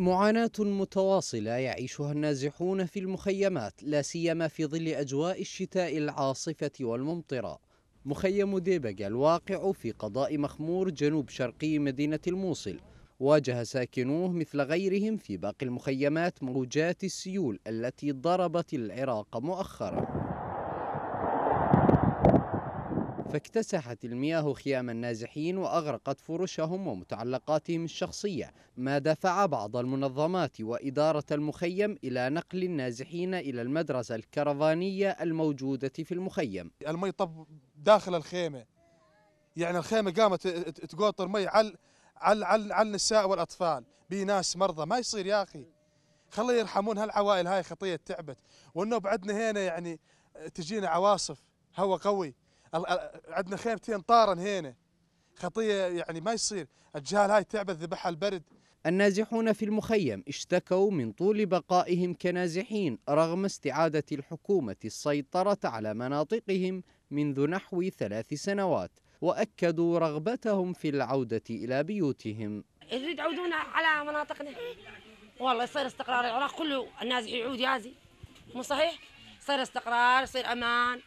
معاناة متواصلة يعيشها النازحون في المخيمات لا سيما في ظل أجواء الشتاء العاصفة والممطرة مخيم ديبق الواقع في قضاء مخمور جنوب شرقي مدينة الموصل واجه ساكنوه مثل غيرهم في باقي المخيمات موجات السيول التي ضربت العراق مؤخرا فاكتسحت المياه خيام النازحين وأغرقت فرشهم ومتعلقاتهم الشخصية ما دفع بعض المنظمات وإدارة المخيم إلى نقل النازحين إلى المدرسة الكرفانية الموجودة في المخيم المي طب داخل الخيمة يعني الخيمة قامت تقوطر مي على على على النساء والأطفال بناس مرضى ما يصير يا أخي خلي يرحمون هالعوائل هاي خطية تعبت وأنه بعدنا هنا يعني تجينا عواصف هواء قوي عندنا خيمتين طارن هنا خطيه يعني ما يصير الجهال هاي تعبت ذبحها البرد النازحون في المخيم اشتكوا من طول بقائهم كنازحين رغم استعادة الحكومة السيطرة على مناطقهم منذ نحو ثلاث سنوات وأكدوا رغبتهم في العودة إلى بيوتهم يريد عودونا على مناطقنا والله يصير استقرار العراق كله النازح يعود يازي مو صحيح صير استقرار صير أمان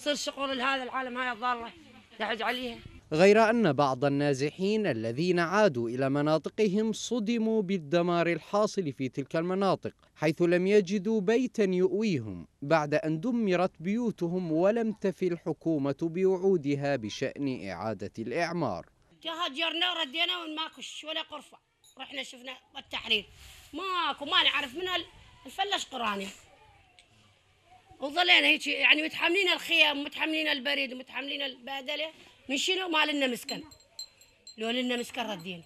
تصير شغل لهذا العالم هاي الضاره تحج عليها غير أن بعض النازحين الذين عادوا إلى مناطقهم صدموا بالدمار الحاصل في تلك المناطق حيث لم يجدوا بيتا يؤويهم بعد أن دمرت بيوتهم ولم تفي الحكومة بوعودها بشأن إعادة الإعمار تهجرنا وردينا ماكوش ولا غرفة رحنا شفنا التحرير ماكو ما نعرف من الفلش قراني وظلينا هيك يعني متحملين الخيام ومتحملين البريد ومتحملين البهدله من شنو ما لنا مسكن لو لنا مسكن ردينا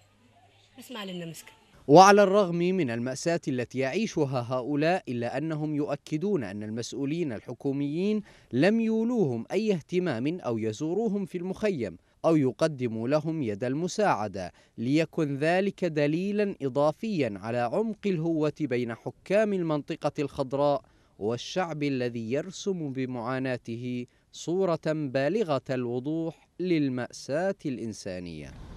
بس ما لنا مسكن وعلى الرغم من المأساة التي يعيشها هؤلاء إلا أنهم يؤكدون أن المسؤولين الحكوميين لم يولوهم أي اهتمام أو يزوروهم في المخيم أو يقدموا لهم يد المساعدة ليكن ذلك دليلا إضافيا على عمق الهوة بين حكام المنطقة الخضراء والشعب الذي يرسم بمعاناته صورة بالغة الوضوح للمأساة الإنسانية